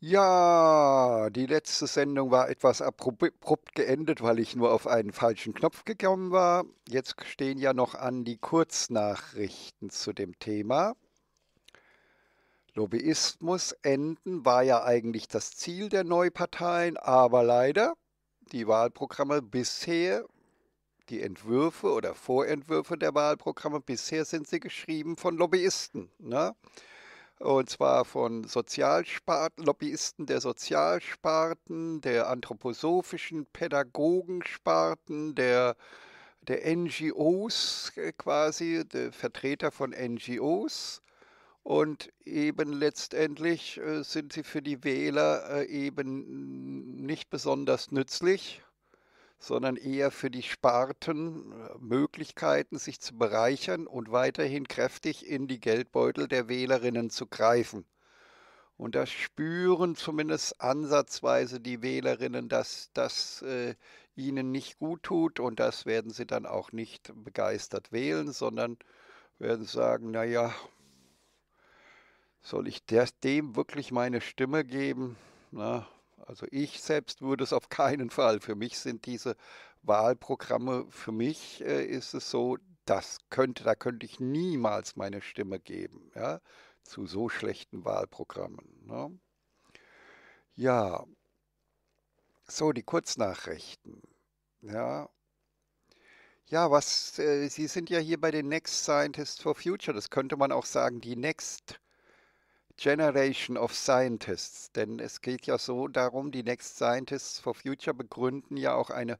Ja, die letzte Sendung war etwas abrupt geendet, weil ich nur auf einen falschen Knopf gekommen war. Jetzt stehen ja noch an die Kurznachrichten zu dem Thema. Lobbyismus enden war ja eigentlich das Ziel der Neuparteien, aber leider die Wahlprogramme bisher, die Entwürfe oder Vorentwürfe der Wahlprogramme bisher sind sie geschrieben von Lobbyisten. Ne? und zwar von Sozialsparten, Lobbyisten der Sozialsparten, der anthroposophischen Pädagogensparten, der, der NGOs quasi, der Vertreter von NGOs. Und eben letztendlich äh, sind sie für die Wähler äh, eben nicht besonders nützlich, sondern eher für die Sparten äh, Möglichkeiten, sich zu bereichern und weiterhin kräftig in die Geldbeutel der Wählerinnen zu greifen. Und das spüren zumindest ansatzweise die Wählerinnen, dass das äh, ihnen nicht gut tut und das werden sie dann auch nicht begeistert wählen, sondern werden sagen, naja, soll ich das, dem wirklich meine Stimme geben? Na, also ich selbst würde es auf keinen Fall. Für mich sind diese Wahlprogramme, für mich äh, ist es so, das könnte, da könnte ich niemals meine Stimme geben, ja, zu so schlechten Wahlprogrammen. Ne? Ja, so die Kurznachrichten. Ja, ja, was, äh, Sie sind ja hier bei den Next Scientists for Future. Das könnte man auch sagen, die Next Scientists. Generation of Scientists, denn es geht ja so darum, die Next Scientists for Future begründen ja auch eine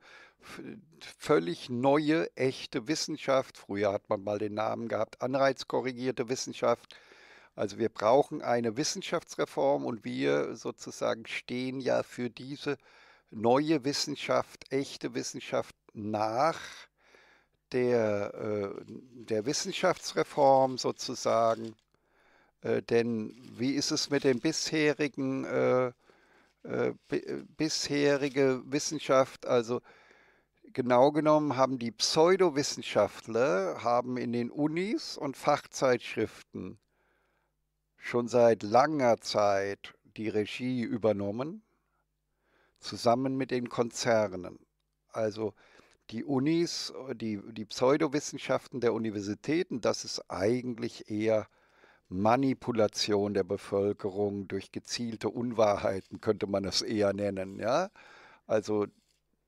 völlig neue, echte Wissenschaft. Früher hat man mal den Namen gehabt, anreizkorrigierte Wissenschaft. Also wir brauchen eine Wissenschaftsreform und wir sozusagen stehen ja für diese neue Wissenschaft, echte Wissenschaft nach der, äh, der Wissenschaftsreform sozusagen. Äh, denn wie ist es mit dem bisherigen, äh, äh, äh, bisherige Wissenschaft? Also genau genommen haben die Pseudowissenschaftler haben in den Unis und Fachzeitschriften schon seit langer Zeit die Regie übernommen, zusammen mit den Konzernen. Also die Unis, die, die Pseudowissenschaften der Universitäten, das ist eigentlich eher Manipulation der Bevölkerung durch gezielte Unwahrheiten, könnte man das eher nennen. Ja? Also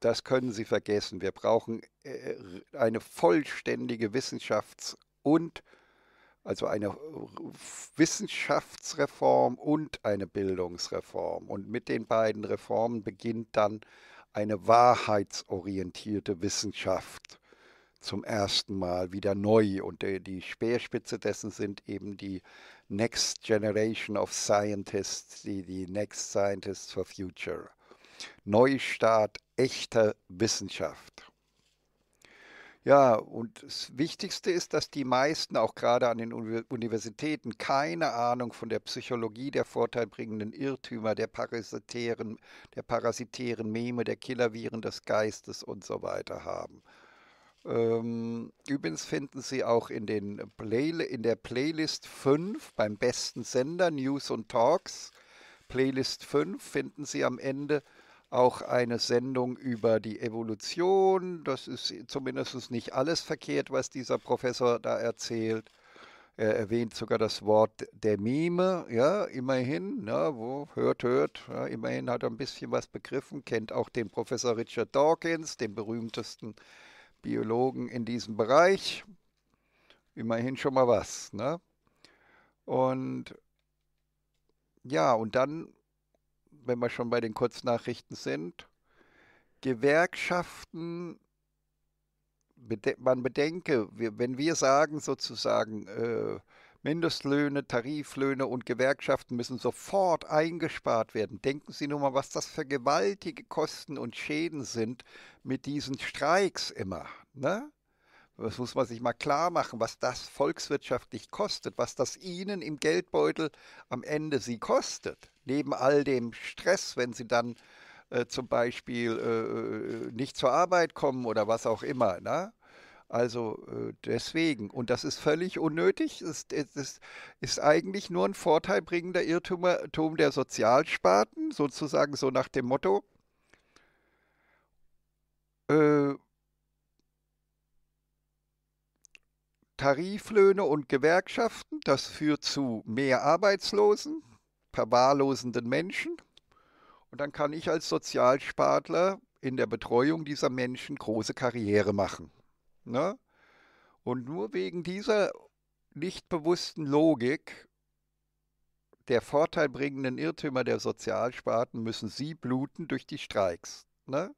das können Sie vergessen. Wir brauchen äh, äh, eine vollständige Wissenschafts- und also eine Wissenschaftsreform und eine Bildungsreform. Und mit den beiden Reformen beginnt dann eine wahrheitsorientierte Wissenschaft zum ersten Mal wieder neu. Und äh, die Speerspitze dessen sind eben die Next Generation of Scientists, die, die Next Scientists for Future. Neustart echter Wissenschaft. Ja, und das Wichtigste ist, dass die meisten, auch gerade an den Universitäten, keine Ahnung von der Psychologie der vorteilbringenden Irrtümer, der parasitären, der parasitären Meme, der Killerviren des Geistes und so weiter haben. Ähm, übrigens finden Sie auch in, den Play in der Playlist 5 beim besten Sender News und Talks. Playlist 5 finden Sie am Ende auch eine Sendung über die Evolution. Das ist zumindest nicht alles verkehrt, was dieser Professor da erzählt. Er erwähnt sogar das Wort der Meme, ja, immerhin, ja, wo, hört, hört, ja, immerhin hat er ein bisschen was begriffen, kennt auch den Professor Richard Dawkins, den berühmtesten Biologen in diesem Bereich. Immerhin schon mal was. Ne? Und ja, und dann, wenn wir schon bei den Kurznachrichten sind, Gewerkschaften, man bedenke, wenn wir sagen sozusagen, äh, Mindestlöhne, Tariflöhne und Gewerkschaften müssen sofort eingespart werden. Denken Sie nur mal, was das für gewaltige Kosten und Schäden sind mit diesen Streiks immer. Ne? Das muss man sich mal klar machen, was das volkswirtschaftlich kostet, was das Ihnen im Geldbeutel am Ende Sie kostet. Neben all dem Stress, wenn Sie dann äh, zum Beispiel äh, äh nicht zur Arbeit kommen oder was auch immer. Ne? Also äh, deswegen, und das ist völlig unnötig, es, es, es ist eigentlich nur ein vorteilbringender Irrtum der Sozialsparten, sozusagen so nach dem Motto. Äh, Tariflöhne und Gewerkschaften, das führt zu mehr Arbeitslosen, verwahrlosenden Menschen. Und dann kann ich als Sozialspartler in der Betreuung dieser Menschen große Karriere machen. Ne? Und nur wegen dieser nicht bewussten Logik der vorteilbringenden Irrtümer der Sozialsparten müssen sie bluten durch die Streiks. Ne?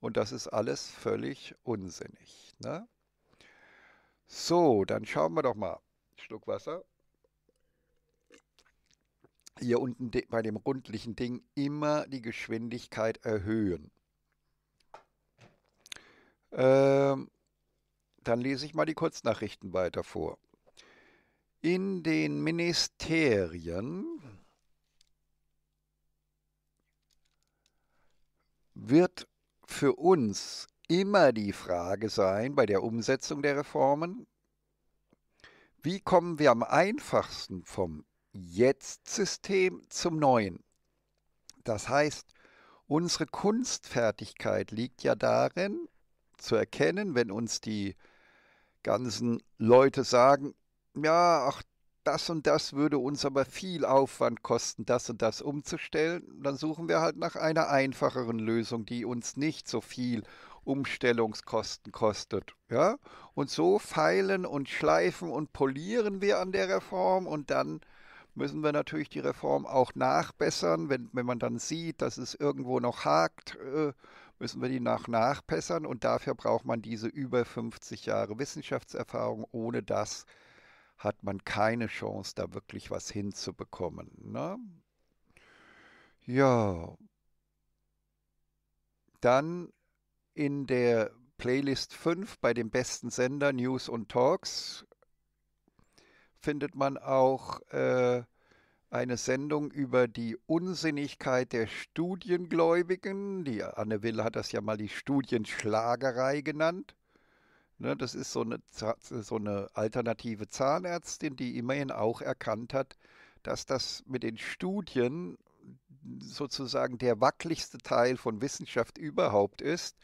Und das ist alles völlig unsinnig. Ne? So, dann schauen wir doch mal. Schluck Wasser. Hier unten bei dem rundlichen Ding immer die Geschwindigkeit erhöhen. Ähm, dann lese ich mal die Kurznachrichten weiter vor. In den Ministerien wird für uns immer die Frage sein bei der Umsetzung der Reformen, wie kommen wir am einfachsten vom Jetzt-System zum neuen? Das heißt, unsere Kunstfertigkeit liegt ja darin, zu erkennen, wenn uns die ganzen Leute sagen, ja, ach, das und das würde uns aber viel Aufwand kosten, das und das umzustellen, dann suchen wir halt nach einer einfacheren Lösung, die uns nicht so viel Umstellungskosten kostet. Ja? Und so feilen und schleifen und polieren wir an der Reform und dann müssen wir natürlich die Reform auch nachbessern, wenn, wenn man dann sieht, dass es irgendwo noch hakt. Äh, müssen wir die nach nachbessern und dafür braucht man diese über 50 Jahre Wissenschaftserfahrung. Ohne das hat man keine Chance, da wirklich was hinzubekommen. Ne? Ja. Dann in der Playlist 5 bei dem besten Sender News und Talks findet man auch äh, eine Sendung über die Unsinnigkeit der Studiengläubigen. Die Anne Will hat das ja mal die Studienschlagerei genannt. Ne, das ist so eine, so eine alternative Zahnärztin, die immerhin auch erkannt hat, dass das mit den Studien sozusagen der wackeligste Teil von Wissenschaft überhaupt ist.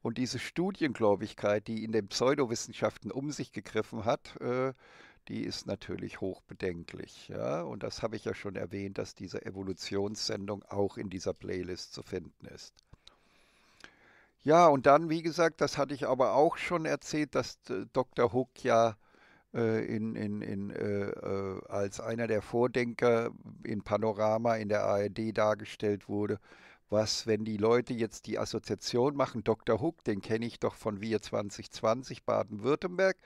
Und diese Studiengläubigkeit, die in den Pseudowissenschaften um sich gegriffen hat, äh, die ist natürlich hochbedenklich. Ja? Und das habe ich ja schon erwähnt, dass diese Evolutionssendung auch in dieser Playlist zu finden ist. Ja, und dann, wie gesagt, das hatte ich aber auch schon erzählt, dass äh, Dr. Hook ja äh, in, in, in, äh, äh, als einer der Vordenker in Panorama in der ARD dargestellt wurde. Was, wenn die Leute jetzt die Assoziation machen, Dr. Hook, den kenne ich doch von Wir 2020 Baden-Württemberg,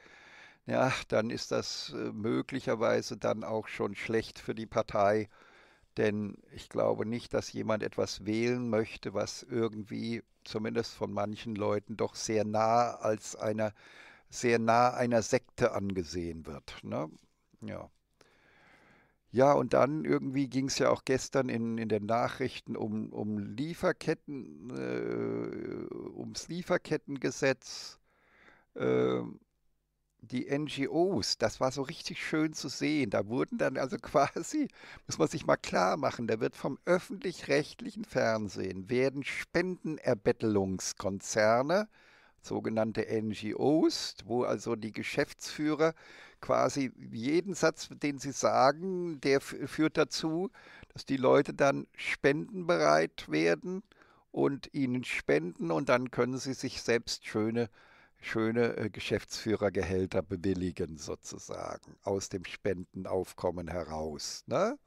ja, dann ist das äh, möglicherweise dann auch schon schlecht für die Partei. Denn ich glaube nicht, dass jemand etwas wählen möchte, was irgendwie, zumindest von manchen Leuten, doch sehr nah als einer, sehr nah einer Sekte angesehen wird. Ne? Ja. Ja, und dann irgendwie ging es ja auch gestern in, in den Nachrichten um, um Lieferketten, äh, ums Lieferkettengesetz. Äh, die NGOs, das war so richtig schön zu sehen. Da wurden dann also quasi, muss man sich mal klar machen, da wird vom öffentlich-rechtlichen Fernsehen werden Spendenerbettelungskonzerne, sogenannte NGOs, wo also die Geschäftsführer quasi jeden Satz, den sie sagen, der führt dazu, dass die Leute dann spendenbereit werden und ihnen spenden und dann können sie sich selbst schöne schöne äh, Geschäftsführergehälter bewilligen, sozusagen, aus dem Spendenaufkommen heraus. Ne?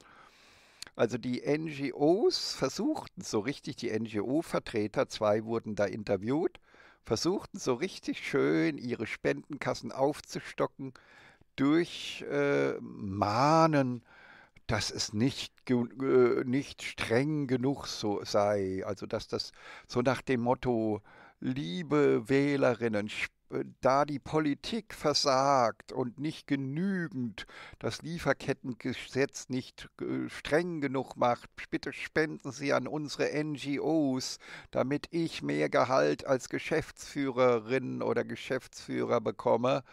Also die NGOs versuchten so richtig, die NGO-Vertreter, zwei wurden da interviewt, versuchten so richtig schön ihre Spendenkassen aufzustocken durch äh, Mahnen, dass es nicht, äh, nicht streng genug so sei. Also dass das so nach dem Motto, liebe Wählerinnen, äh, da die Politik versagt und nicht genügend das Lieferkettengesetz nicht äh, streng genug macht, bitte spenden Sie an unsere NGOs, damit ich mehr Gehalt als Geschäftsführerin oder Geschäftsführer bekomme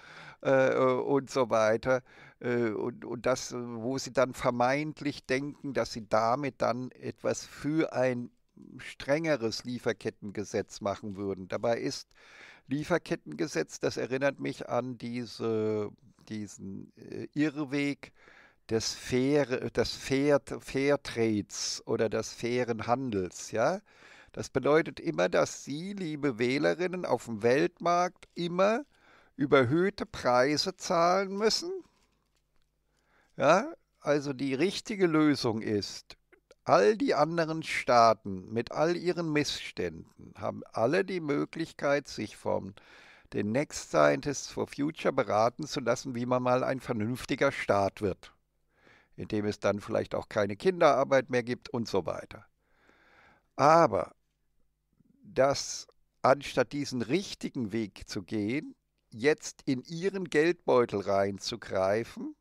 äh, äh und so weiter. und, und das, wo Sie dann vermeintlich denken, dass Sie damit dann etwas für ein strengeres Lieferkettengesetz machen würden. Dabei ist Lieferkettengesetz, das erinnert mich an diese, diesen äh, Irrweg des, Fair, des Fair, Fairtrades oder des fairen Handels. Ja? Das bedeutet immer, dass Sie, liebe Wählerinnen, auf dem Weltmarkt immer überhöhte Preise zahlen müssen. Ja? Also die richtige Lösung ist, All die anderen Staaten mit all ihren Missständen haben alle die Möglichkeit, sich vom den Next Scientists for Future beraten zu lassen, wie man mal ein vernünftiger Staat wird, in dem es dann vielleicht auch keine Kinderarbeit mehr gibt und so weiter. Aber dass anstatt diesen richtigen Weg zu gehen, jetzt in ihren Geldbeutel reinzugreifen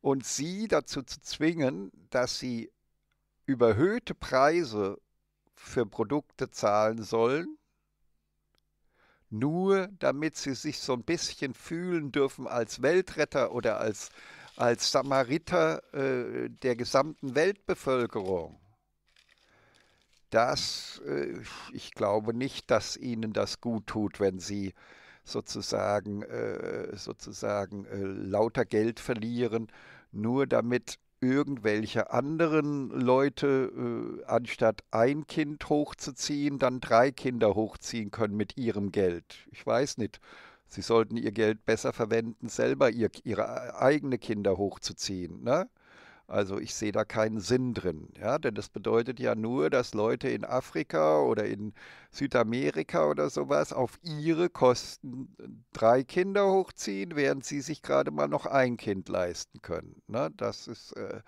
und sie dazu zu zwingen, dass sie überhöhte Preise für Produkte zahlen sollen, nur damit sie sich so ein bisschen fühlen dürfen als Weltretter oder als, als Samariter äh, der gesamten Weltbevölkerung. Das, äh, ich glaube nicht, dass ihnen das gut tut, wenn sie sozusagen, äh, sozusagen äh, lauter Geld verlieren, nur damit irgendwelche anderen Leute, äh, anstatt ein Kind hochzuziehen, dann drei Kinder hochziehen können mit ihrem Geld. Ich weiß nicht. Sie sollten ihr Geld besser verwenden, selber ihr, ihre äh, eigene Kinder hochzuziehen. Ne? Also ich sehe da keinen Sinn drin, ja, denn das bedeutet ja nur, dass Leute in Afrika oder in Südamerika oder sowas auf ihre Kosten äh, drei Kinder hochziehen, während sie sich gerade mal noch ein Kind leisten können. Ne? Das ist äh,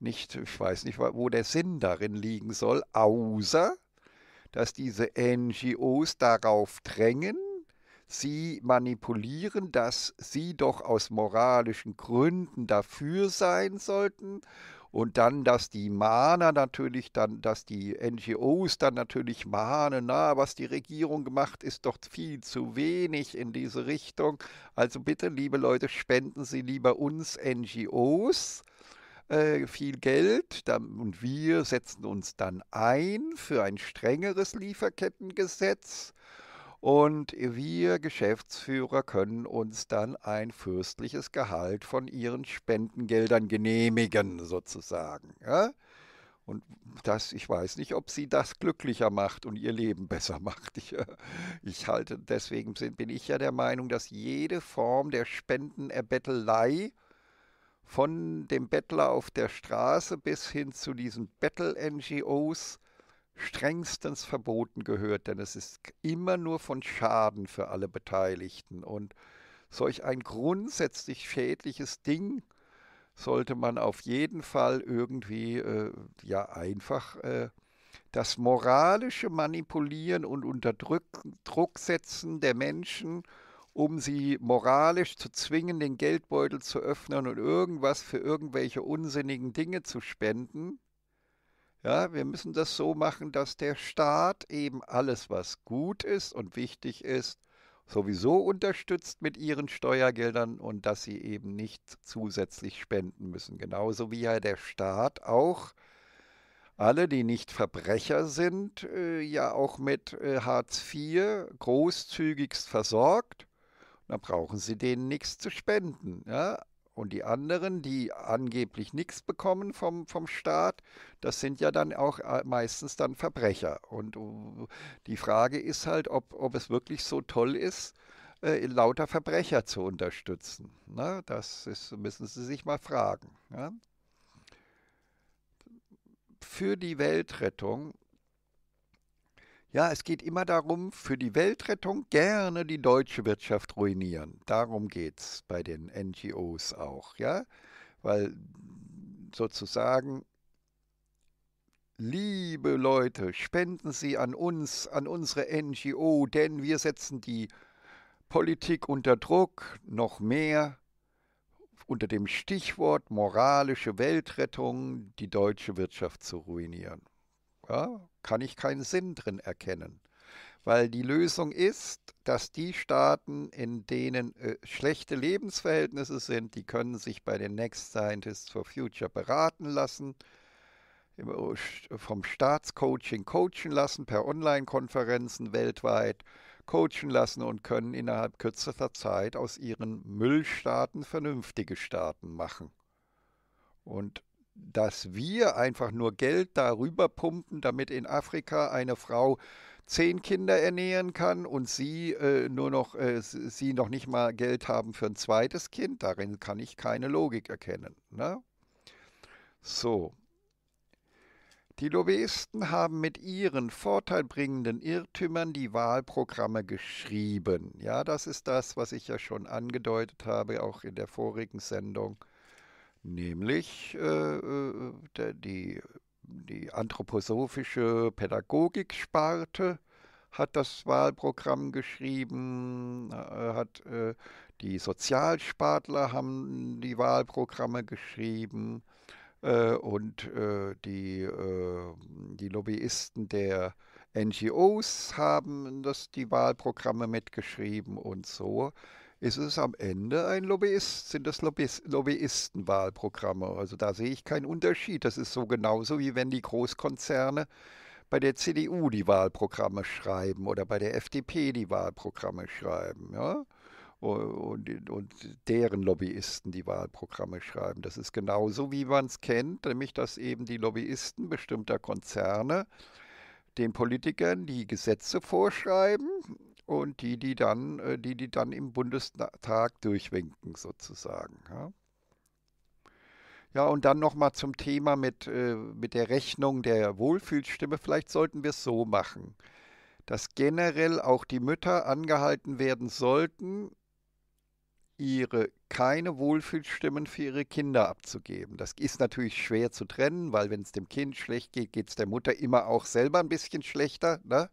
nicht, ich weiß nicht, wo der Sinn darin liegen soll, außer dass diese NGOs darauf drängen, sie manipulieren, dass sie doch aus moralischen Gründen dafür sein sollten. Und dann, dass die Mahner natürlich dann, dass die NGOs dann natürlich mahnen, na, was die Regierung gemacht, ist doch viel zu wenig in diese Richtung. Also bitte, liebe Leute, spenden Sie lieber uns NGOs äh, viel Geld und wir setzen uns dann ein für ein strengeres Lieferkettengesetz und wir Geschäftsführer können uns dann ein fürstliches Gehalt von ihren Spendengeldern genehmigen, sozusagen. Ja? Und das, ich weiß nicht, ob sie das glücklicher macht und ihr Leben besser macht. Ich, äh, ich halte, deswegen bin ich ja der Meinung, dass jede Form der Spendenerbettelei von dem Bettler auf der Straße bis hin zu diesen Battle-NGOs strengstens verboten gehört, denn es ist immer nur von Schaden für alle Beteiligten. Und solch ein grundsätzlich schädliches Ding sollte man auf jeden Fall irgendwie äh, ja einfach äh, das moralische Manipulieren und Unterdrücken, Druck setzen der Menschen, um sie moralisch zu zwingen, den Geldbeutel zu öffnen und irgendwas für irgendwelche unsinnigen Dinge zu spenden, ja, wir müssen das so machen, dass der Staat eben alles, was gut ist und wichtig ist, sowieso unterstützt mit ihren Steuergeldern und dass sie eben nicht zusätzlich spenden müssen. Genauso wie ja der Staat auch alle, die nicht Verbrecher sind, äh, ja auch mit äh, Hartz IV großzügigst versorgt. Da brauchen sie denen nichts zu spenden. Ja? Und die anderen, die angeblich nichts bekommen vom, vom Staat, das sind ja dann auch äh, meistens dann Verbrecher. Und uh, die Frage ist halt, ob, ob es wirklich so toll ist, äh, lauter Verbrecher zu unterstützen. Ne? Das ist, müssen Sie sich mal fragen. Ja? Für die Weltrettung ja, es geht immer darum, für die Weltrettung gerne die deutsche Wirtschaft ruinieren. Darum geht es bei den NGOs auch, ja? Weil sozusagen, liebe Leute, spenden Sie an uns, an unsere NGO, denn wir setzen die Politik unter Druck noch mehr unter dem Stichwort moralische Weltrettung die deutsche Wirtschaft zu ruinieren ja, kann ich keinen Sinn drin erkennen. Weil die Lösung ist, dass die Staaten, in denen äh, schlechte Lebensverhältnisse sind, die können sich bei den Next Scientists for Future beraten lassen, äh, vom Staatscoaching coachen lassen, per Online-Konferenzen weltweit coachen lassen und können innerhalb kürzester Zeit aus ihren Müllstaaten vernünftige Staaten machen. Und dass wir einfach nur Geld darüber pumpen, damit in Afrika eine Frau zehn Kinder ernähren kann und sie äh, nur noch äh, sie noch nicht mal Geld haben für ein zweites Kind, darin kann ich keine Logik erkennen. Ne? So. Die Lobbyisten haben mit ihren vorteilbringenden Irrtümern die Wahlprogramme geschrieben. Ja, das ist das, was ich ja schon angedeutet habe, auch in der vorigen Sendung nämlich äh, äh, der, die, die anthroposophische Pädagogik-Sparte hat das Wahlprogramm geschrieben, äh, hat äh, die Sozialspartler haben die Wahlprogramme geschrieben äh, und die, die Lobbyisten der NGOs haben das, die Wahlprogramme mitgeschrieben und so ist es am Ende ein Lobbyist, sind das Lobbyistenwahlprogramme. Also da sehe ich keinen Unterschied. Das ist so genauso, wie wenn die Großkonzerne bei der CDU die Wahlprogramme schreiben oder bei der FDP die Wahlprogramme schreiben. Ja? Und, und, deren Lobbyisten die Wahlprogramme schreiben. Das ist genauso, wie man es kennt, nämlich dass eben die Lobbyisten bestimmter Konzerne den Politikern die Gesetze vorschreiben und die, die dann, äh, die, die dann im Bundestag durchwinken, sozusagen. Ja. Ja, und dann nochmal zum Thema mit, äh, mit der Rechnung der Wohlfühlstimme. Vielleicht sollten wir es so machen, dass generell auch die Mütter angehalten werden sollten, ihre keine Wohlfühlstimmen für ihre Kinder abzugeben. Das ist natürlich schwer zu trennen, weil wenn es dem Kind schlecht geht, geht es der Mutter immer auch selber ein bisschen schlechter. Ne?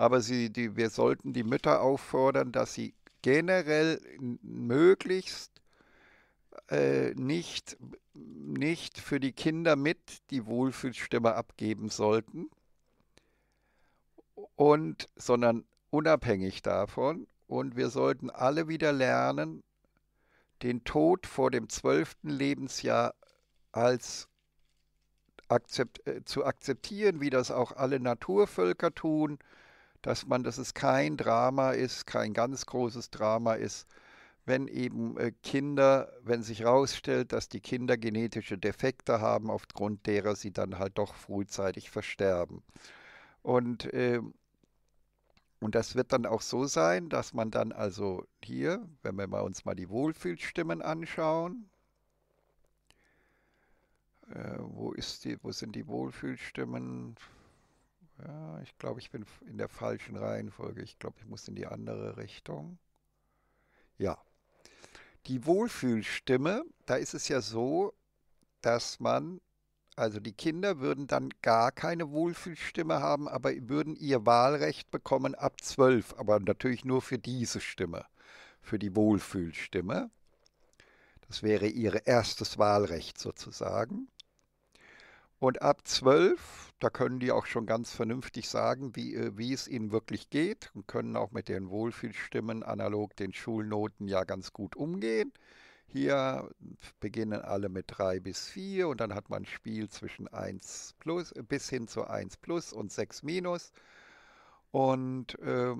aber sie, die, wir sollten die Mütter auffordern, dass sie generell möglichst äh, nicht, nicht für die Kinder mit die Wohlfühlstimme abgeben sollten, und, sondern unabhängig davon. Und wir sollten alle wieder lernen, den Tod vor dem zwölften Lebensjahr als akzept, äh, zu akzeptieren, wie das auch alle Naturvölker tun, dass man, dass es kein Drama ist, kein ganz großes Drama ist, wenn eben äh, Kinder, wenn sich herausstellt, dass die Kinder genetische Defekte haben, aufgrund derer sie dann halt doch frühzeitig versterben. Und, ähm, und das wird dann auch so sein, dass man dann also hier, wenn wir uns mal die Wohlfühlstimmen anschauen, äh, wo, ist die, wo sind die Wohlfühlstimmen? Ja, ich glaube, ich bin in der falschen Reihenfolge. Ich glaube, ich muss in die andere Richtung. Ja. Die Wohlfühlstimme, da ist es ja so, dass man, also die Kinder würden dann gar keine Wohlfühlstimme haben, aber würden ihr Wahlrecht bekommen ab zwölf, aber natürlich nur für diese Stimme, für die Wohlfühlstimme. Das wäre ihr erstes Wahlrecht sozusagen. Und ab 12, da können die auch schon ganz vernünftig sagen, wie, äh, wie es ihnen wirklich geht und können auch mit den Wohlfühlstimmen analog den Schulnoten ja ganz gut umgehen. Hier beginnen alle mit 3 bis 4 und dann hat man ein Spiel zwischen 1 plus, äh, bis hin zu 1 plus und 6 minus. Und äh,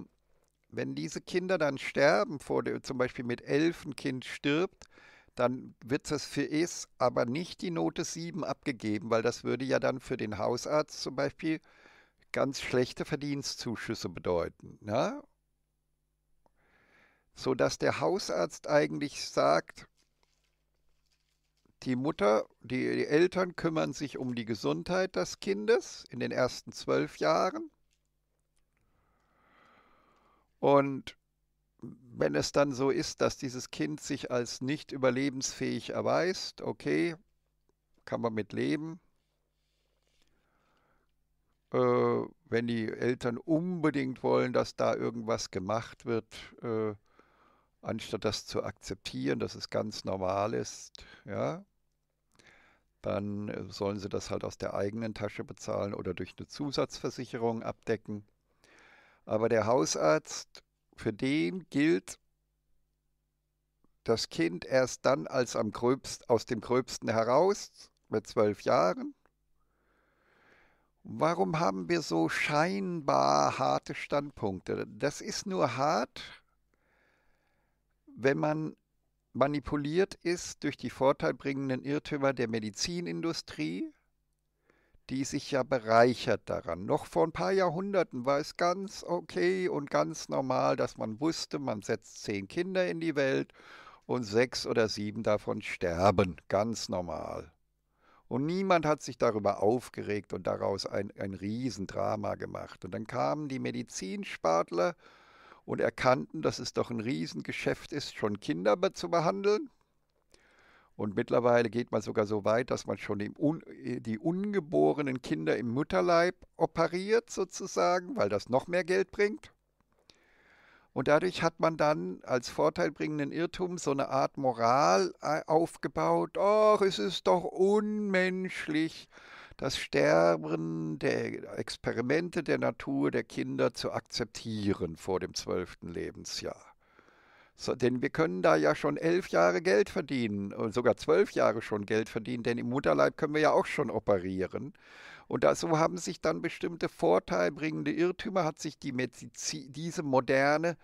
wenn diese Kinder dann sterben, vor der, zum Beispiel mit 11 ein Kind stirbt, dann wird es für es aber nicht die Note 7 abgegeben, weil das würde ja dann für den Hausarzt zum Beispiel ganz schlechte Verdienstzuschüsse bedeuten. Ne? So dass der Hausarzt eigentlich sagt, die Mutter, die, die Eltern kümmern sich um die Gesundheit des Kindes in den ersten zwölf Jahren. Und wenn es dann so ist, dass dieses Kind sich als nicht überlebensfähig erweist, okay, kann man mit leben. Äh, wenn die Eltern unbedingt wollen, dass da irgendwas gemacht wird, äh, anstatt das zu akzeptieren, dass es ganz normal ist, ja, dann äh, sollen sie das halt aus der eigenen Tasche bezahlen oder durch eine Zusatzversicherung abdecken. Aber der Hausarzt für den gilt das Kind erst dann als am gröbst, aus dem Gröbsten heraus, mit zwölf Jahren. Warum haben wir so scheinbar harte Standpunkte? Das ist nur hart, wenn man manipuliert ist durch die vorteilbringenden Irrtümer der Medizinindustrie, die sich ja bereichert daran. Noch vor ein paar Jahrhunderten war es ganz okay und ganz normal, dass man wusste, man setzt zehn Kinder in die Welt und sechs oder sieben davon sterben. Ganz normal. Und niemand hat sich darüber aufgeregt und daraus ein, ein Riesendrama gemacht. Und dann kamen die Medizinspartler und erkannten, dass es doch ein Riesengeschäft ist, schon Kinder zu behandeln und mittlerweile geht man sogar so weit, dass man schon Un äh, die ungeborenen Kinder im Mutterleib operiert sozusagen, weil das noch mehr Geld bringt. Und dadurch hat man dann als vorteilbringenden Irrtum so eine Art Moral äh, aufgebaut. Ach, es ist doch unmenschlich, das Sterben der Experimente der Natur der Kinder zu akzeptieren vor dem zwölften Lebensjahr. So, denn wir können da ja schon elf Jahre Geld verdienen, sogar zwölf Jahre schon Geld verdienen, denn im Mutterleib können wir ja auch schon operieren. Und da, so haben sich dann bestimmte vorteilbringende Irrtümer, hat sich die Medizin, diese moderne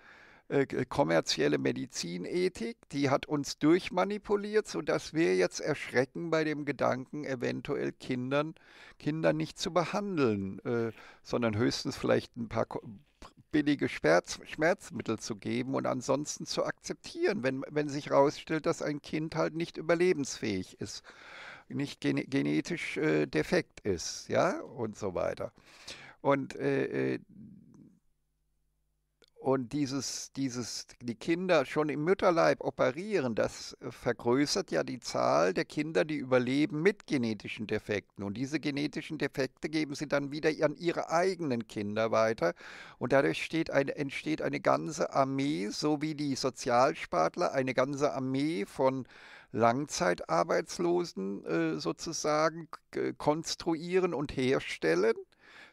äh, kommerzielle Medizinethik, die hat uns durchmanipuliert, sodass wir jetzt erschrecken bei dem Gedanken, eventuell Kindern, Kinder nicht zu behandeln, äh, sondern höchstens vielleicht ein paar billige Schmerz, Schmerzmittel zu geben und ansonsten zu akzeptieren, wenn, wenn sich herausstellt, dass ein Kind halt nicht überlebensfähig ist, nicht gene, genetisch äh, defekt ist, ja, und so weiter. Und äh, äh und dieses, dieses, die Kinder schon im Mütterleib operieren, das äh, vergrößert ja die Zahl der Kinder, die überleben mit genetischen Defekten. Und diese genetischen Defekte geben sie dann wieder an ihre eigenen Kinder weiter. Und dadurch eine, entsteht eine ganze Armee, so wie die Sozialspartler, eine ganze Armee von Langzeitarbeitslosen äh, sozusagen konstruieren und herstellen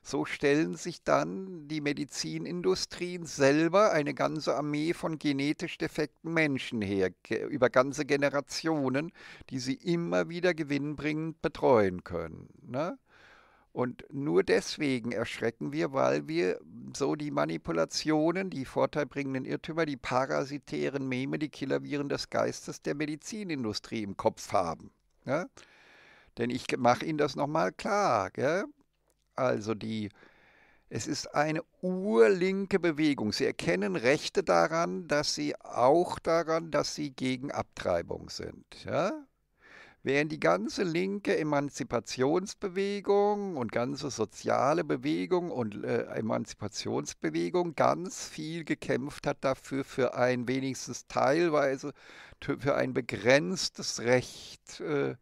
so stellen sich dann die Medizinindustrien selber eine ganze Armee von genetisch defekten Menschen her, über ganze Generationen, die sie immer wieder gewinnbringend betreuen können. Ne? Und nur deswegen erschrecken wir, weil wir so die Manipulationen, die vorteilbringenden Irrtümer, die parasitären Meme, die Killerviren des Geistes der Medizinindustrie im Kopf haben. Ja? Ne? Denn ich mache Ihnen das nochmal klar. Gell? Also die, es ist eine urlinke Bewegung. Sie erkennen Rechte daran, dass sie auch daran, dass sie gegen Abtreibung sind. Ja? Während die ganze linke Emanzipationsbewegung und ganze soziale Bewegung und äh, Emanzipationsbewegung ganz viel gekämpft hat dafür, für ein wenigstens teilweise, für ein begrenztes Recht äh,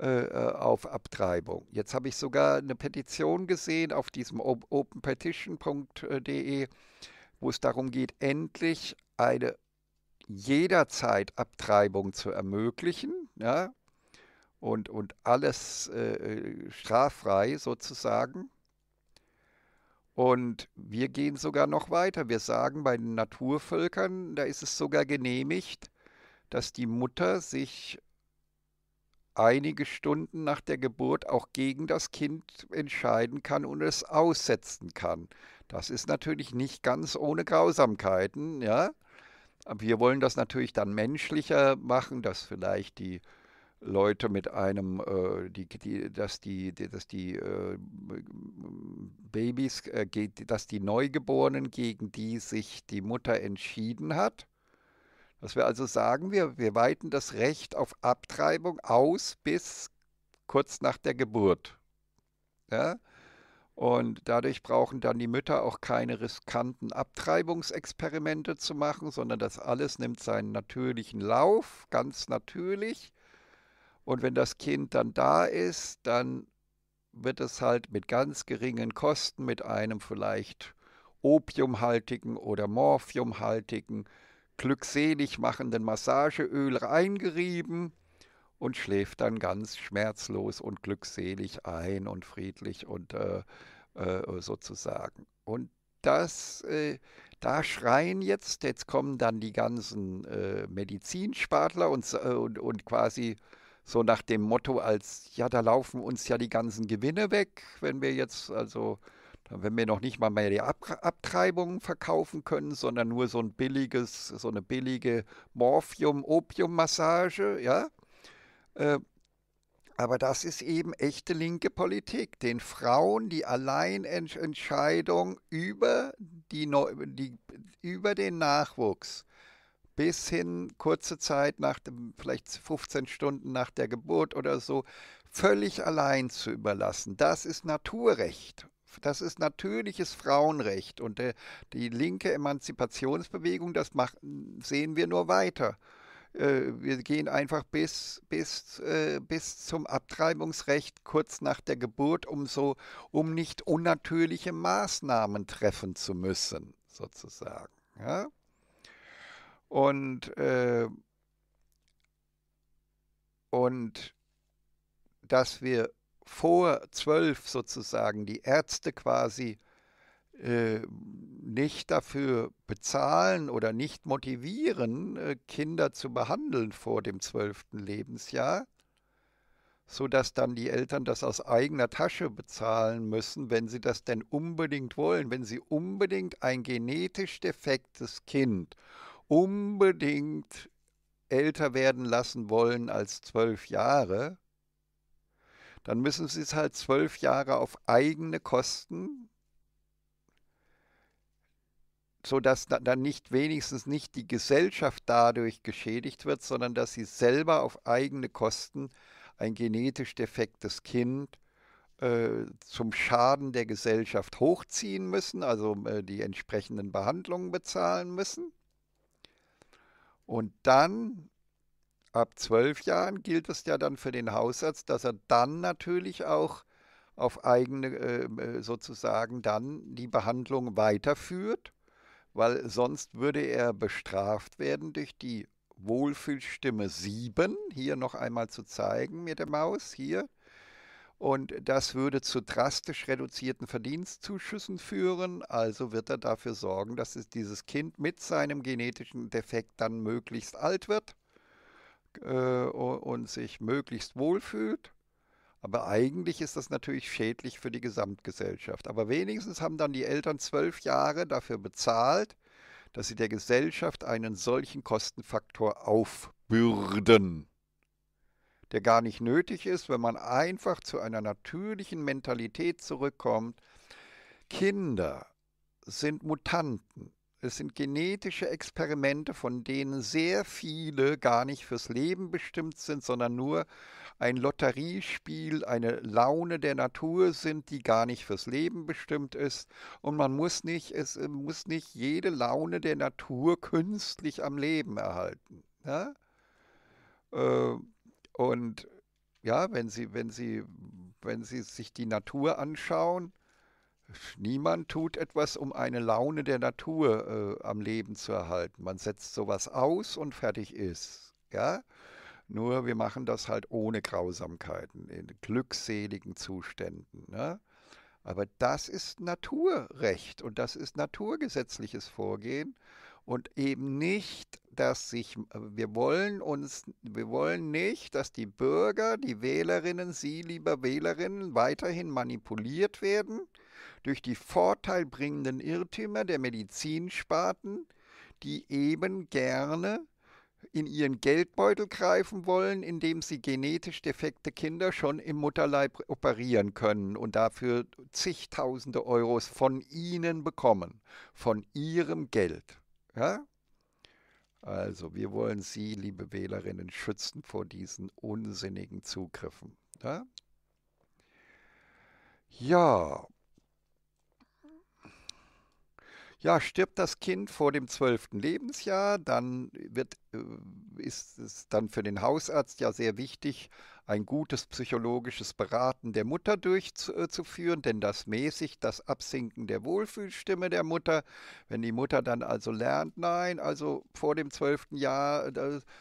äh, äh, auf Abtreibung. Jetzt habe ich sogar eine Petition gesehen auf diesem openpetition.de, wo es darum geht, endlich eine jederzeit Abtreibung zu ermöglichen ja, und, und alles äh, äh, straffrei sozusagen. Und wir gehen sogar noch weiter. Wir sagen bei den Naturvölkern, da ist es sogar genehmigt, dass die Mutter sich einige Stunden nach der Geburt auch gegen das Kind entscheiden kann und es aussetzen kann. Das ist natürlich nicht ganz ohne Grausamkeiten, ja. Wir wollen das natürlich dann menschlicher machen, dass vielleicht die Leute mit einem, äh, die, die, dass die, die dass die äh, Babys, äh, dass die Neugeborenen gegen die sich die Mutter entschieden hat, was wir also sagen, wir, wir weiten das Recht auf Abtreibung aus bis kurz nach der Geburt. Ja? Und dadurch brauchen dann die Mütter auch keine riskanten Abtreibungsexperimente zu machen, sondern das alles nimmt seinen natürlichen Lauf, ganz natürlich. Und wenn das Kind dann da ist, dann wird es halt mit ganz geringen Kosten, mit einem vielleicht opiumhaltigen oder morphiumhaltigen glückselig machenden Massageöl eingerieben und schläft dann ganz schmerzlos und glückselig ein und friedlich und äh, äh, sozusagen. Und das, äh, da schreien jetzt, jetzt kommen dann die ganzen äh, Medizinspartler und, äh, und, und quasi so nach dem Motto als, ja, da laufen uns ja die ganzen Gewinne weg, wenn wir jetzt also da haben wir noch nicht mal mehr die Ab Abtreibungen verkaufen können, sondern nur so ein billiges, so eine billige Morphium-Opium-Massage, ja. Äh, aber das ist eben echte linke Politik, den Frauen die Alleinentscheidung über, die, die, über den Nachwuchs bis hin kurze Zeit nach, dem, vielleicht 15 Stunden nach der Geburt oder so, völlig allein zu überlassen. Das ist Naturrecht das ist natürliches Frauenrecht. Und äh, die linke Emanzipationsbewegung, das mach, sehen wir nur weiter. Äh, wir gehen einfach bis, bis, äh, bis zum Abtreibungsrecht kurz nach der Geburt, um, so, um nicht unnatürliche Maßnahmen treffen zu müssen, sozusagen. Ja? Und, äh, und dass wir vor zwölf sozusagen die Ärzte quasi äh, nicht dafür bezahlen oder nicht motivieren, äh, Kinder zu behandeln vor dem zwölften Lebensjahr, sodass dann die Eltern das aus eigener Tasche bezahlen müssen, wenn sie das denn unbedingt wollen, wenn sie unbedingt ein genetisch defektes Kind unbedingt älter werden lassen wollen als zwölf Jahre, dann müssen sie es halt zwölf Jahre auf eigene Kosten, sodass dann nicht wenigstens nicht die Gesellschaft dadurch geschädigt wird, sondern dass sie selber auf eigene Kosten ein genetisch defektes Kind äh, zum Schaden der Gesellschaft hochziehen müssen, also äh, die entsprechenden Behandlungen bezahlen müssen. Und dann ab zwölf Jahren gilt es ja dann für den Hausarzt, dass er dann natürlich auch auf eigene ähm, äh, sozusagen dann die Behandlung weiterführt, weil sonst würde er bestraft werden durch die Wohlfühlstimme 7, hier noch einmal zu zeigen mit der Maus, hier. Und das würde zu drastisch reduzierten Verdienstzuschüssen führen. Also wird er dafür sorgen, dass dieses Kind mit seinem genetischen Defekt dann möglichst alt wird äh, und sich möglichst wohlfühlt. Aber eigentlich ist das natürlich schädlich für die Gesamtgesellschaft. Aber wenigstens haben dann die Eltern zwölf Jahre dafür bezahlt, dass sie der Gesellschaft einen solchen Kostenfaktor aufbürden, der gar nicht nötig ist, wenn man einfach zu einer natürlichen Mentalität zurückkommt. Kinder sind Mutanten. Es sind genetische Experimente, von denen sehr viele gar nicht fürs Leben bestimmt sind, sondern nur ein Lotteriespiel, eine Laune der Natur sind, die gar nicht fürs Leben bestimmt ist. Und man muss nicht, es äh, muss nicht jede Laune der Natur künstlich am Leben erhalten. Ja? Äh, und ja, wenn Sie, wenn Sie, wenn Sie sich die Natur anschauen, Niemand tut etwas, um eine Laune der Natur äh, am Leben zu erhalten. Man setzt sowas aus und fertig ist. Ja? Nur wir machen das halt ohne Grausamkeiten, in glückseligen Zuständen. Ne? Aber das ist Naturrecht und das ist naturgesetzliches Vorgehen und eben nicht, dass sich äh, wir wollen uns wir wollen nicht, dass die Bürger, die Wählerinnen, sie lieber Wählerinnen weiterhin manipuliert werden durch die vorteilbringenden Irrtümer der Medizinsparten, die eben gerne in ihren Geldbeutel greifen wollen, indem sie genetisch defekte Kinder schon im Mutterleib operieren können und dafür zigtausende Euros von ihnen bekommen, von ihrem Geld. Ja? Also wir wollen Sie, liebe Wählerinnen, schützen vor diesen unsinnigen Zugriffen. Ja, ja ja, stirbt das Kind vor dem zwölften Lebensjahr, dann wird, äh, ist es dann für den Hausarzt ja sehr wichtig, ein gutes psychologisches Beraten der Mutter durchzuführen, denn das mäßigt das Absinken der Wohlfühlstimme der Mutter. Wenn die Mutter dann also lernt, nein, also vor dem zwölften Jahr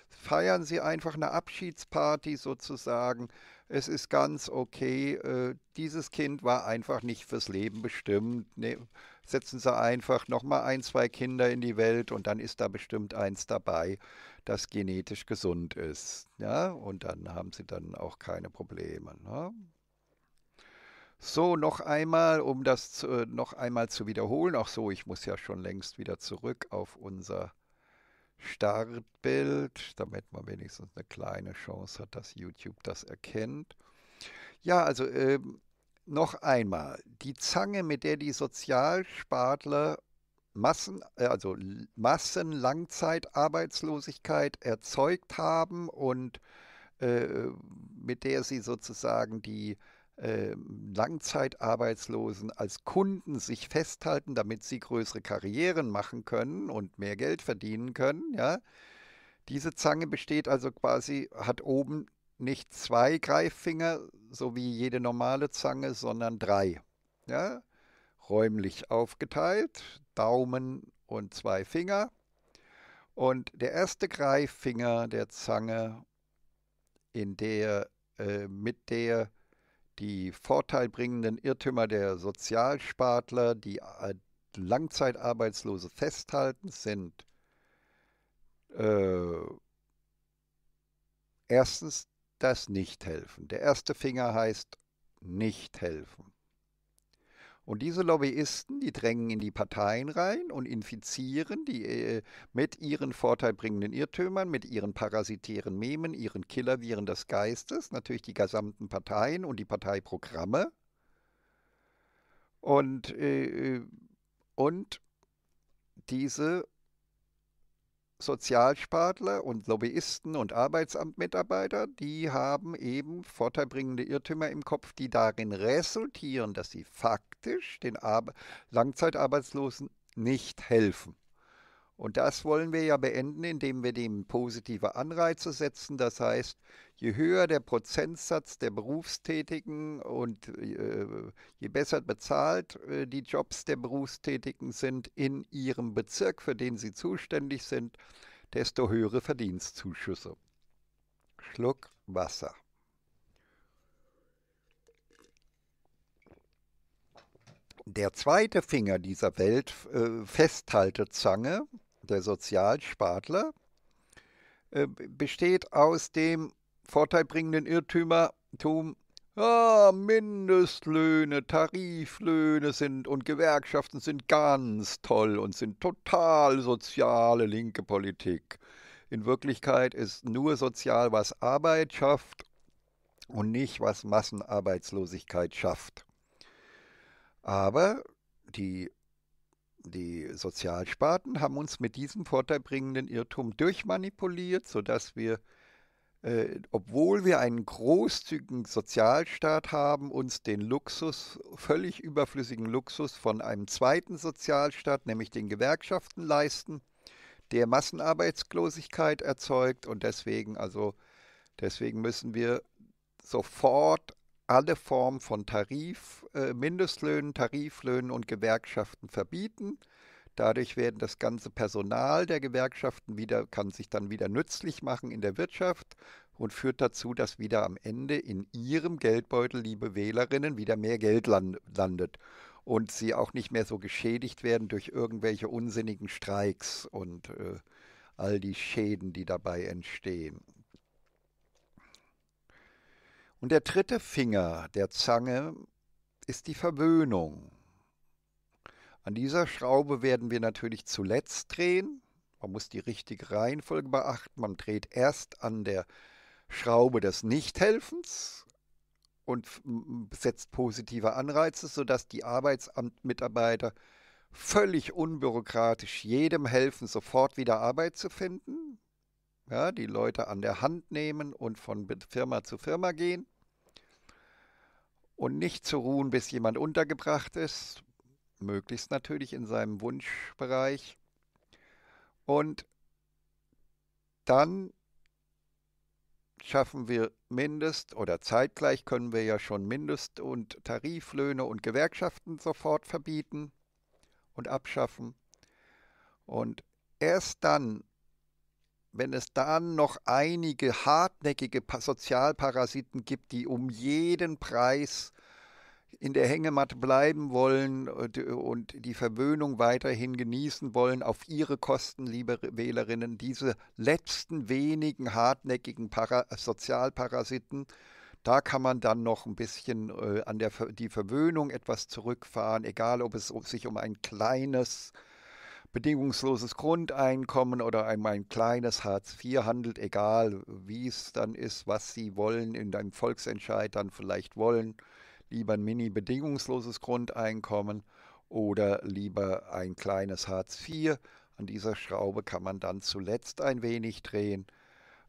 feiern sie einfach eine Abschiedsparty sozusagen. Es ist ganz okay, äh, dieses Kind war einfach nicht fürs Leben bestimmt. Ne? setzen sie einfach nochmal ein, zwei Kinder in die Welt und dann ist da bestimmt eins dabei, das genetisch gesund ist. Ja? Und dann haben sie dann auch keine Probleme. Ne? So, noch einmal, um das äh, noch einmal zu wiederholen. Ach so, ich muss ja schon längst wieder zurück auf unser Startbild, damit man wenigstens eine kleine Chance hat, dass YouTube das erkennt. Ja, also ähm, noch einmal, die Zange, mit der die Sozialspartler Massen, äh, also Massenlangzeitarbeitslosigkeit erzeugt haben und äh, mit der sie sozusagen die äh, Langzeitarbeitslosen als Kunden sich festhalten, damit sie größere Karrieren machen können und mehr Geld verdienen können. Ja? Diese Zange besteht also quasi, hat oben nicht zwei Greiffinger, so wie jede normale Zange, sondern drei. Ja? Räumlich aufgeteilt, Daumen und zwei Finger. Und der erste Greiffinger der Zange, in der, äh, mit der die vorteilbringenden Irrtümer der Sozialspartler, die äh, Langzeitarbeitslose festhalten, sind äh, erstens das Nichthelfen. Der erste Finger heißt nicht helfen. Und diese Lobbyisten, die drängen in die Parteien rein und infizieren die äh, mit ihren vorteilbringenden Irrtümern, mit ihren parasitären Memen, ihren Killerviren des Geistes, natürlich die gesamten Parteien und die Parteiprogramme. Und, äh, äh und diese Sozialspartler und Lobbyisten und Arbeitsamtmitarbeiter, die haben eben vorteilbringende Irrtümer im Kopf, die darin resultieren, dass sie faktisch den Ar Langzeitarbeitslosen nicht helfen. Und das wollen wir ja beenden, indem wir dem positive Anreize setzen. Das heißt, je höher der Prozentsatz der Berufstätigen und äh, je besser bezahlt äh, die Jobs der Berufstätigen sind in ihrem Bezirk, für den sie zuständig sind, desto höhere Verdienstzuschüsse. Schluck Wasser. Der zweite Finger dieser Welt, äh, Festhaltezange, der Sozialspartler, äh, besteht aus dem vorteilbringenden Irrtümertum, ah, Mindestlöhne, Tariflöhne sind und Gewerkschaften sind ganz toll und sind total soziale linke Politik. In Wirklichkeit ist nur sozial, was Arbeit schafft und nicht, was Massenarbeitslosigkeit schafft. Aber die die Sozialsparten haben uns mit diesem vorteilbringenden Irrtum durchmanipuliert, sodass wir, äh, obwohl wir einen großzügigen Sozialstaat haben, uns den Luxus, völlig überflüssigen Luxus von einem zweiten Sozialstaat, nämlich den Gewerkschaften, leisten, der Massenarbeitslosigkeit erzeugt und deswegen also deswegen müssen wir sofort alle Formen von Tarif, äh, Mindestlöhnen, Tariflöhnen und Gewerkschaften verbieten. Dadurch werden das ganze Personal der Gewerkschaften wieder, kann sich dann wieder nützlich machen in der Wirtschaft und führt dazu, dass wieder am Ende in ihrem Geldbeutel, liebe Wählerinnen, wieder mehr Geld landet und sie auch nicht mehr so geschädigt werden durch irgendwelche unsinnigen Streiks und äh, all die Schäden, die dabei entstehen. Und der dritte Finger der Zange ist die Verwöhnung. An dieser Schraube werden wir natürlich zuletzt drehen. Man muss die richtige Reihenfolge beachten. Man dreht erst an der Schraube des Nichthelfens und setzt positive Anreize, sodass die Arbeitsamtmitarbeiter völlig unbürokratisch jedem helfen, sofort wieder Arbeit zu finden. Ja, die Leute an der Hand nehmen und von Firma zu Firma gehen und nicht zu ruhen, bis jemand untergebracht ist, möglichst natürlich in seinem Wunschbereich. Und dann schaffen wir Mindest- oder zeitgleich können wir ja schon Mindest- und Tariflöhne und Gewerkschaften sofort verbieten und abschaffen. Und erst dann wenn es dann noch einige hartnäckige Sozialparasiten gibt, die um jeden Preis in der Hängematte bleiben wollen äh, und die Verwöhnung weiterhin genießen wollen, auf ihre Kosten, liebe Wählerinnen, diese letzten wenigen hartnäckigen Para Sozialparasiten, da kann man dann noch ein bisschen äh, an der Ver die Verwöhnung etwas zurückfahren, egal ob es sich um ein kleines äh, bedingungsloses Grundeinkommen oder ein, ein kleines Hartz IV handelt, egal wie es dann ist, was sie wollen, in einem Volksentscheid dann vielleicht wollen, lieber ein mini-bedingungsloses Grundeinkommen oder lieber ein kleines Hartz IV. An dieser Schraube kann man dann zuletzt ein wenig drehen,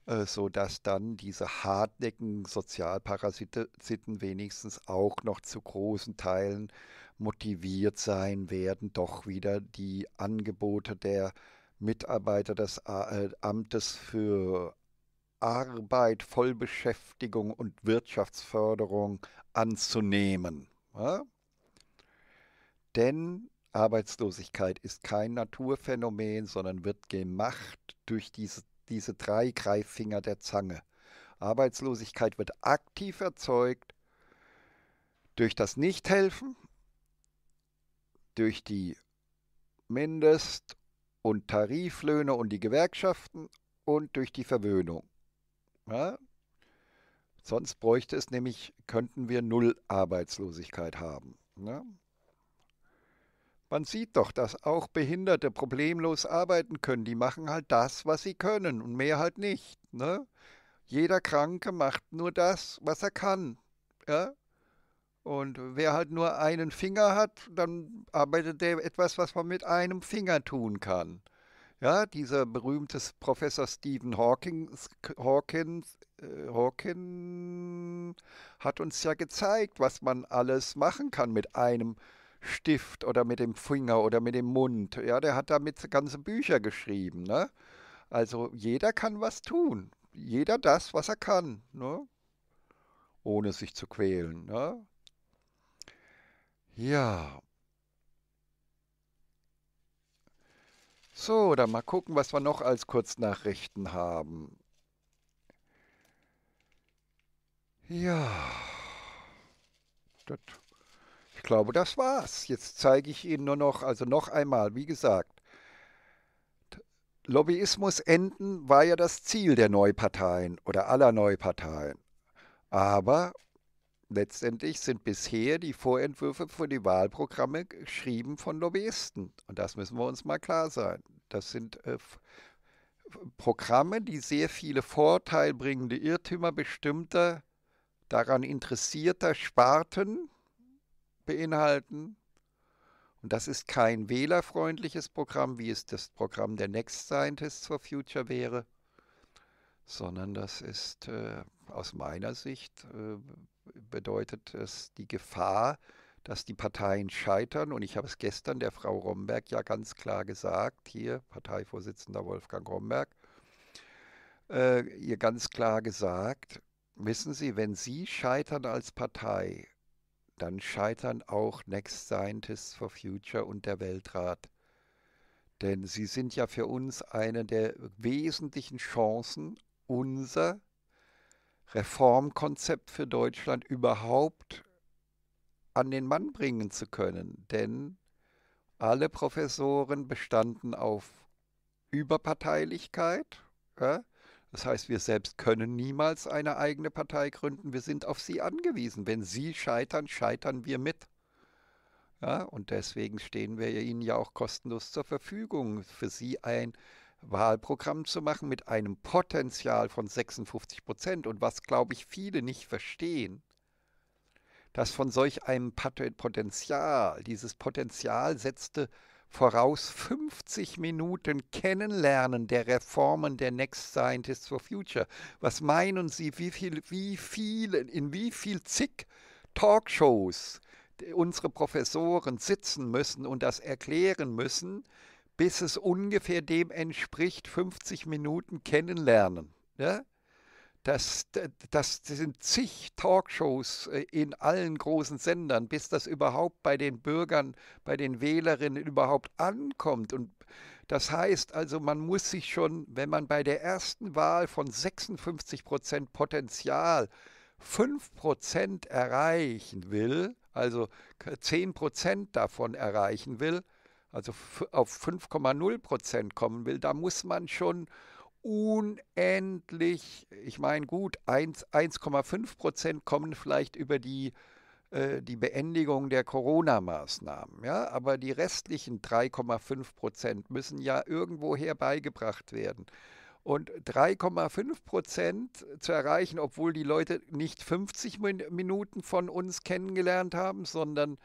äh, sodass dann diese hartnäckigen Sozialparasiten wenigstens auch noch zu großen Teilen äh, motiviert sein werden, doch wieder die Angebote der Mitarbeiter des äh, Amtes für Arbeit, Vollbeschäftigung und Wirtschaftsförderung anzunehmen. Ja? Denn Arbeitslosigkeit ist kein Naturphänomen, sondern wird gemacht durch diese, diese drei Greiffinger der Zange. Arbeitslosigkeit wird aktiv erzeugt durch das Nichthelfen, durch die Mindest- und Tariflöhne und die Gewerkschaften und durch die Verwöhnung. Ja? Sonst bräuchte es nämlich, könnten wir null Arbeitslosigkeit haben. Ja? Ne? Man sieht doch, dass auch Behinderte problemlos arbeiten können. Die machen halt das, was sie können und mehr halt nicht. Ne? Jeder Kranke macht nur das, was er kann. Ja? Und wer halt nur einen Finger hat, dann arbeitet der etwas, was man mit einem Finger tun kann. Ja, dieser berühmte Professor Stephen Hawking, Hawking, äh, Hawking hat uns ja gezeigt, was man alles machen kann mit einem Stift oder mit dem Finger oder mit dem Mund. Ja, der hat damit ganze Bücher geschrieben. Ne? Also jeder kann was tun. Jeder das, was er kann. Ne? Ohne sich zu quälen. Ne? Ja. So, dann mal gucken, was wir noch als Kurznachrichten haben. Ja. Das, ich glaube, das war's. Jetzt zeige ich Ihnen nur noch, also noch einmal, wie gesagt, Lobbyismus enden war ja das Ziel der Neuparteien oder aller Neuparteien. Aber letztendlich sind bisher die Vorentwürfe für die Wahlprogramme geschrieben von Lobbyisten. Und das müssen wir uns mal klar sein. Das sind äh, Programme, die sehr viele vorteilbringende Irrtümer bestimmter, daran interessierter Sparten beinhalten. Und das ist kein wählerfreundliches Programm, wie es das Programm der Next Scientists for Future wäre, sondern das ist äh, aus meiner Sicht äh, bedeutet es die Gefahr, dass die Parteien scheitern. Und ich habe es gestern der Frau Romberg ja ganz klar gesagt, hier Parteivorsitzender Wolfgang Romberg, äh, ihr ganz klar gesagt, wissen Sie, wenn Sie scheitern als Partei, dann scheitern auch Next Scientists for Future und der Weltrat. Denn sie sind ja für uns eine der wesentlichen Chancen, unser Reformkonzept für Deutschland überhaupt an den Mann bringen zu können. Denn alle Professoren bestanden auf Überparteilichkeit. Ja? Das heißt, wir selbst können niemals eine eigene Partei gründen. Wir sind auf sie angewiesen. Wenn sie scheitern, scheitern wir mit. Ja, und deswegen stehen wir ihnen ja auch kostenlos zur Verfügung. Für sie ein Wahlprogramm zu machen mit einem Potenzial von 56 Prozent. Und was, glaube ich, viele nicht verstehen, dass von solch einem Potenzial, dieses Potenzial setzte voraus 50 Minuten Kennenlernen der Reformen der Next Scientists for Future. Was meinen Sie, wie viel, wie viel, in wie viel zig Talkshows äh, unsere Professoren sitzen müssen und das erklären müssen, bis es ungefähr dem entspricht, 50 Minuten kennenlernen. Ja? Das, das, das sind zig Talkshows äh, in allen großen Sendern, bis das überhaupt bei den Bürgern, bei den Wählerinnen überhaupt ankommt. Und das heißt also, man muss sich schon, wenn man bei der ersten Wahl von 56 Prozent Potenzial 5 Prozent erreichen will, also 10 Prozent davon erreichen will, also auf 5,0 Prozent kommen will, da muss man schon unendlich, ich meine gut, 1,5 Prozent kommen vielleicht über die, äh, die Beendigung der Corona-Maßnahmen, ja? aber die restlichen 3,5 Prozent müssen ja irgendwo herbeigebracht werden. Und 3,5 Prozent zu erreichen, obwohl die Leute nicht 50 Minuten von uns kennengelernt haben, sondern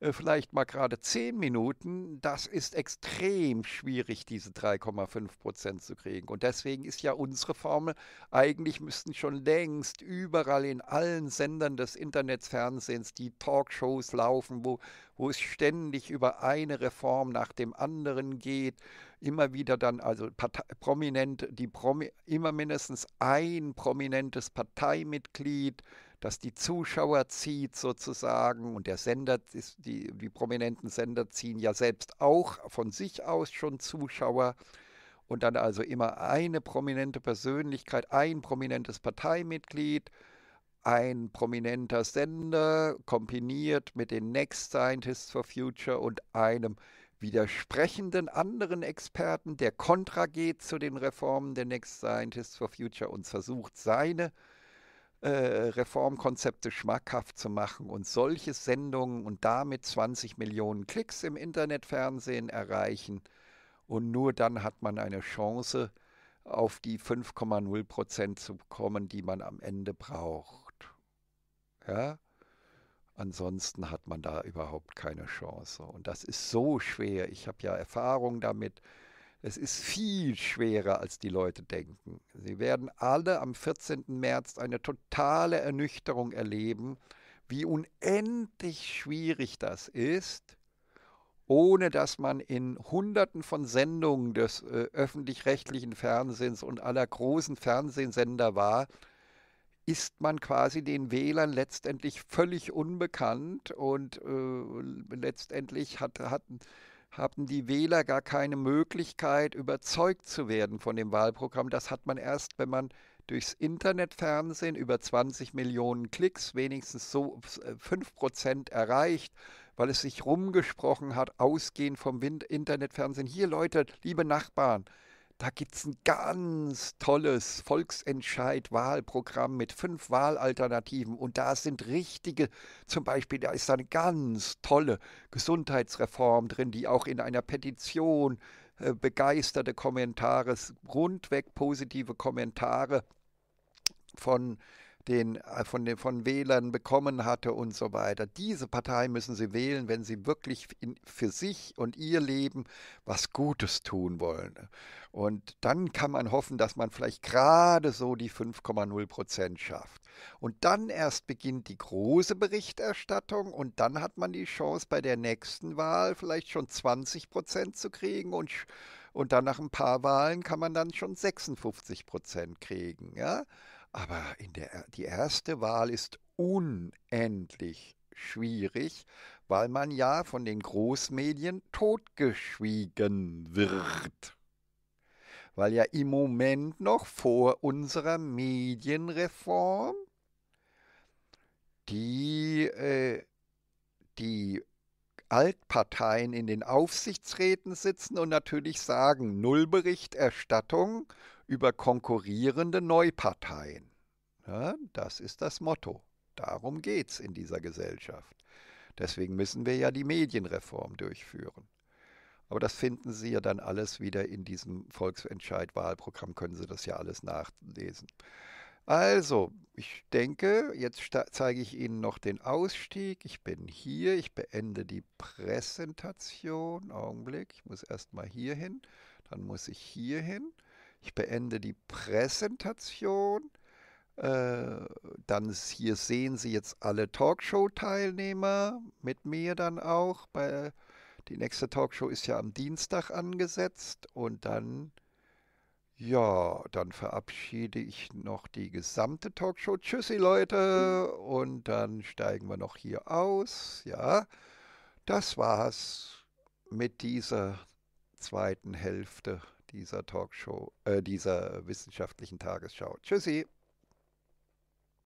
äh, vielleicht mal gerade 10 Minuten, das ist extrem schwierig, diese 3,5 Prozent zu kriegen. Und deswegen ist ja unsere Formel, eigentlich müssten schon längst überall in allen Sendern des Internets, Fernsehens die Talkshows laufen, wo, wo es ständig über eine Reform nach dem anderen geht. Immer wieder dann, also Partei, prominent, die Promi, immer mindestens ein prominentes Parteimitglied, dass die Zuschauer zieht sozusagen und der Sender, die, die prominenten Sender ziehen ja selbst auch von sich aus schon Zuschauer und dann also immer eine prominente Persönlichkeit, ein prominentes Parteimitglied, ein prominenter Sender kombiniert mit den Next Scientists for Future und einem widersprechenden anderen Experten, der kontra geht zu den Reformen der Next Scientists for Future und versucht, seine äh, Reformkonzepte schmackhaft zu machen und solche Sendungen und damit 20 Millionen Klicks im Internetfernsehen erreichen. Und nur dann hat man eine Chance, auf die 5,0 Prozent zu kommen, die man am Ende braucht. Ja? Ansonsten hat man da überhaupt keine Chance. Und das ist so schwer. Ich habe ja Erfahrung damit. Es ist viel schwerer, als die Leute denken. Sie werden alle am 14. März eine totale Ernüchterung erleben, wie unendlich schwierig das ist, ohne dass man in Hunderten von Sendungen des äh, öffentlich-rechtlichen Fernsehens und aller großen Fernsehsender war, ist man quasi den Wählern letztendlich völlig unbekannt und äh, letztendlich hat, hat, haben die Wähler gar keine Möglichkeit, überzeugt zu werden von dem Wahlprogramm. Das hat man erst, wenn man durchs Internetfernsehen über 20 Millionen Klicks wenigstens so 5% äh, Prozent erreicht, weil es sich rumgesprochen hat, ausgehend vom Internetfernsehen. Hier Leute, liebe Nachbarn, da gibt es ein ganz tolles Volksentscheid-Wahlprogramm mit fünf Wahlalternativen. Und da sind richtige, zum Beispiel, da ist eine ganz tolle Gesundheitsreform drin, die auch in einer Petition äh, begeisterte Kommentare, rundweg positive Kommentare von äh, den, äh, von, den, von Wählern bekommen hatte und so weiter. Diese Partei müssen Sie wählen, wenn Sie wirklich in, für sich und Ihr Leben was Gutes tun wollen. Und dann kann man hoffen, dass man vielleicht gerade so die 5,0 Prozent schafft. Und dann erst beginnt die große Berichterstattung und dann hat man die Chance, bei der nächsten Wahl vielleicht schon 20 Prozent zu kriegen und und dann nach ein paar Wahlen kann man dann schon 56 Prozent kriegen. Ja? Aber der, die erste Wahl ist unendlich schwierig, weil man ja von den Großmedien totgeschwiegen wird. Weil ja im Moment noch vor unserer Medienreform die, äh, die Altparteien in den Aufsichtsräten sitzen und natürlich sagen, null Berichterstattung über konkurrierende Neuparteien. Ja, das ist das Motto. Darum geht es in dieser Gesellschaft. Deswegen müssen wir ja die Medienreform durchführen. Aber das finden Sie ja dann alles wieder in diesem Volksentscheid-Wahlprogramm, können Sie das ja alles nachlesen. Also, ich denke, jetzt zeige ich Ihnen noch den Ausstieg. Ich bin hier, ich beende die Präsentation. Augenblick, ich muss erstmal hier hin, dann muss ich hier hin. Ich beende die Präsentation. Äh, dann hier sehen Sie jetzt alle Talkshow-Teilnehmer mit mir dann auch. Bei, die nächste Talkshow ist ja am Dienstag angesetzt und dann ja, dann verabschiede ich noch die gesamte Talkshow. Tschüssi, Leute. Und dann steigen wir noch hier aus. Ja, das war's mit dieser zweiten Hälfte dieser Talkshow, äh, dieser wissenschaftlichen Tagesschau. Tschüssi.